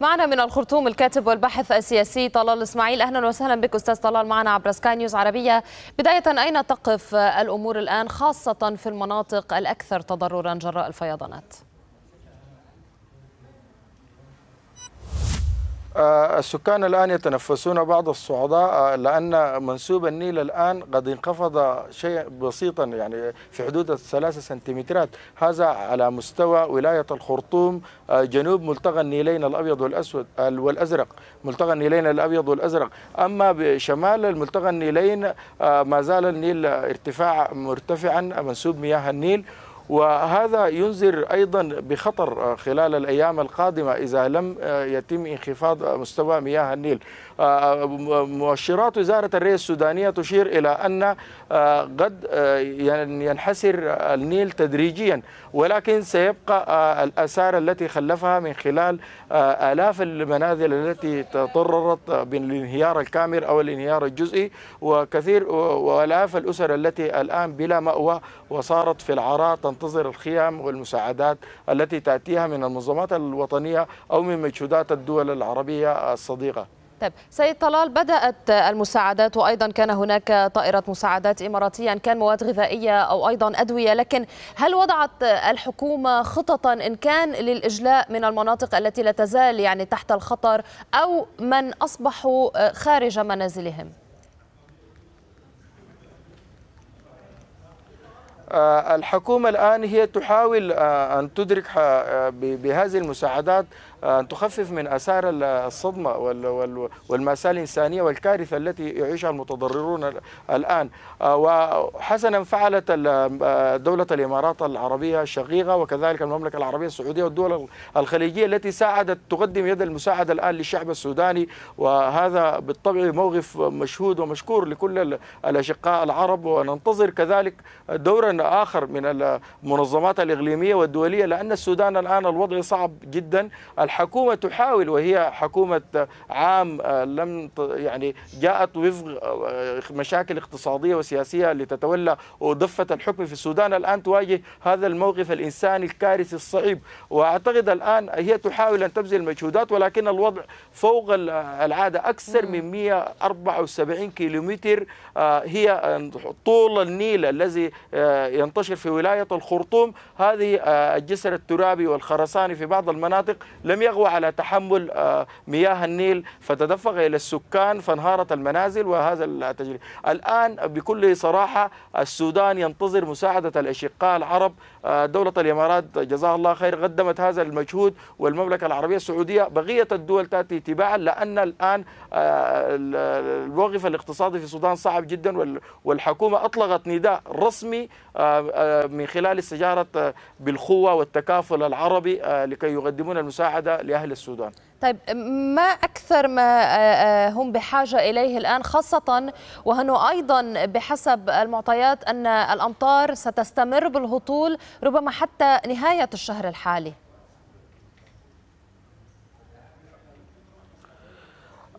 معنا من الخرطوم الكاتب والباحث السياسي طلال اسماعيل اهلا وسهلا بك استاذ طلال معنا عبر سكاي نيوز عربيه بدايه اين تقف الامور الان خاصه في المناطق الاكثر تضررا جراء الفيضانات آه، السكان الآن يتنفسون بعض الصعداء آه، لأن منسوب النيل الآن قد انخفض شيء بسيطا يعني في حدود الثلاثة سنتيمترات هذا على مستوى ولاية الخرطوم آه، جنوب ملتقى النيلين الأبيض والأسود والأزرق ملتقى النيلين الأبيض والأزرق أما بشمال الملتقى النيلين ما زال النيل ارتفاع مرتفعا منسوب مياه النيل وهذا ينذر أيضا بخطر خلال الأيام القادمة إذا لم آه، يتم انخفاض مستوى مياه النيل آه، مؤشرات وزارة الري السودانية تشير إلى أن آه، قد ينحسر النيل تدريجيا ولكن سيبقى الأثار التي خلفها من خلال آلاف المنازل التي تضررت بالانهيار الكامل أو الانهيار الجزئي وكثير وآلاف الأسر التي الآن بلا مأوى وصارت في العراء تنتظر الخيام والمساعدات التي تأتيها من المنظمات الوطنية أو من مجهودات الدول العربية الصديقة طيب سيد طلال بدأت المساعدات وأيضا كان هناك طائرة مساعدات إماراتية إن كان مواد غذائية أو أيضا أدوية لكن هل وضعت الحكومة خططا إن كان للإجلاء من المناطق التي لا تزال يعني تحت الخطر أو من أصبحوا خارج منازلهم؟ آه، الحكومة الآن هي تحاول آه، أن تدرك آه، بهذه المساعدات أن تخفف من أثار الصدمة والمأساة الإنسانية والكارثة التي يعيشها المتضررون الآن وحسنا فعلت دولة الإمارات العربية الشقيقة وكذلك المملكة العربية السعودية والدول الخليجية التي ساعدت تقدم يد المساعدة الآن للشعب السوداني وهذا بالطبع موقف مشهود ومشكور لكل الأشقاء العرب وننتظر كذلك دورا آخر من المنظمات الإقليمية والدولية لأن السودان الآن الوضع صعب جدا الحكومة تحاول وهي حكومة عام آه، لم يعني جاءت وفق آه، مشاكل اقتصادية وسياسية لتتولى ضفة الحكم في السودان الآن تواجه هذا الموقف الإنساني الكارثي الصعب وأعتقد الآن هي تحاول أن تبذل مجهودات ولكن الوضع فوق العادة أكثر من 174 كيلومتر آه، هي طول النيل الذي ينتشر في ولاية الخرطوم هذه آه، الجسر الترابي والخرساني في بعض المناطق لم يغوى على تحمل آه، مياه النيل فتدفق إلى السكان فانهارت المنازل وهذا التجري الآن بكل صراحة السودان ينتظر مساعدة الأشقاء العرب آه، دولة الإمارات جزاها الله خير قدمت هذا المجهود والمملكة العربية السعودية بقية الدول تأتي تباعا لأن الآن الوقف الاقتصادي في السودان صعب جدا والحكومة أطلقت نداء رسمي آه، آه، من خلال استجارة آه، بالقوة والتكافل العربي لكي يقدمون المساعدة لأهل السودان طيب ما أكثر ما هم بحاجة إليه الآن خاصة وهنو أيضا بحسب المعطيات أن الأمطار ستستمر بالهطول ربما حتى نهاية الشهر الحالي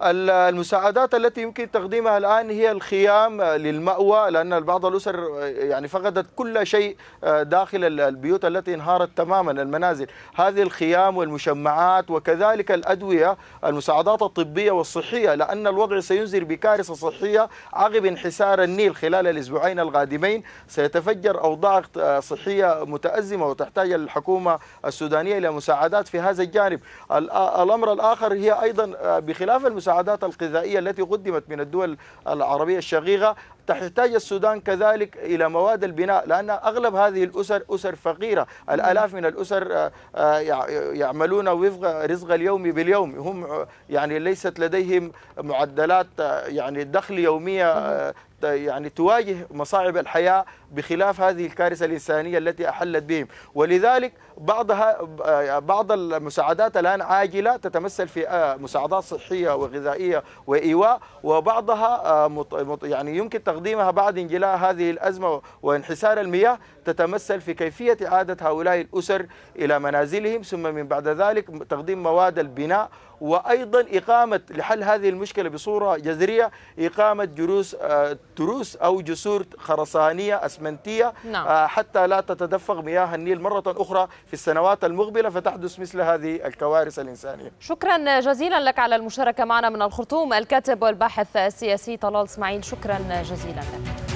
المساعدات التي يمكن تقديمها الآن هي الخيام للمأوى لأن بعض الأسر يعني فقدت كل شيء آه، داخل البيوت التي انهارت تماما المنازل هذه الخيام والمشمعات وكذلك الأدوية المساعدات الطبية والصحية لأن الوضع سينذر بكارثة صحية عقب انحسار النيل خلال الأسبوعين القادمين سيتفجر أوضاع آه، صحية متأزمة وتحتاج الحكومة السودانية إلى مساعدات في هذا الجانب آه، الأمر الآخر هي أيضا بخلاف المساعدات المساعدات الغذائية التي قدمت من الدول العربية الشقيقة تحتاج السودان كذلك إلى مواد البناء لأن أغلب هذه الأسر أسر فقيرة الآلاف من الأسر آه، آه، يعملون وفق رزق اليوم باليوم هم آه، يعني ليست لديهم معدلات يعني دخل يومية يعني تواجه مصاعب الحياة بخلاف هذه الكارثة الإنسانية التي أحلت بهم ولذلك بعضها بعض المساعدات الآن عاجلة تتمثل في مساعدات صحية وغذائية وإيواء وبعضها يعني يمكن تغذية تقديمها بعد انجلاء هذه الأزمة وانحسار المياه تتمثل في كيفية إعادة هؤلاء الأسر إلى منازلهم ثم من بعد ذلك تقديم مواد البناء وايضا اقامه لحل هذه المشكله بصوره جذريه اقامه جلوس آه، تروس او جسور خرسانيه اسمنتيه نعم. آه، حتى لا تتدفق مياه النيل مره اخرى في السنوات المقبله فتحدث مثل هذه الكوارث الانسانيه. شكرا جزيلا لك على المشاركه معنا من الخرطوم الكاتب والباحث السياسي طلال اسماعيل شكرا جزيلا لك.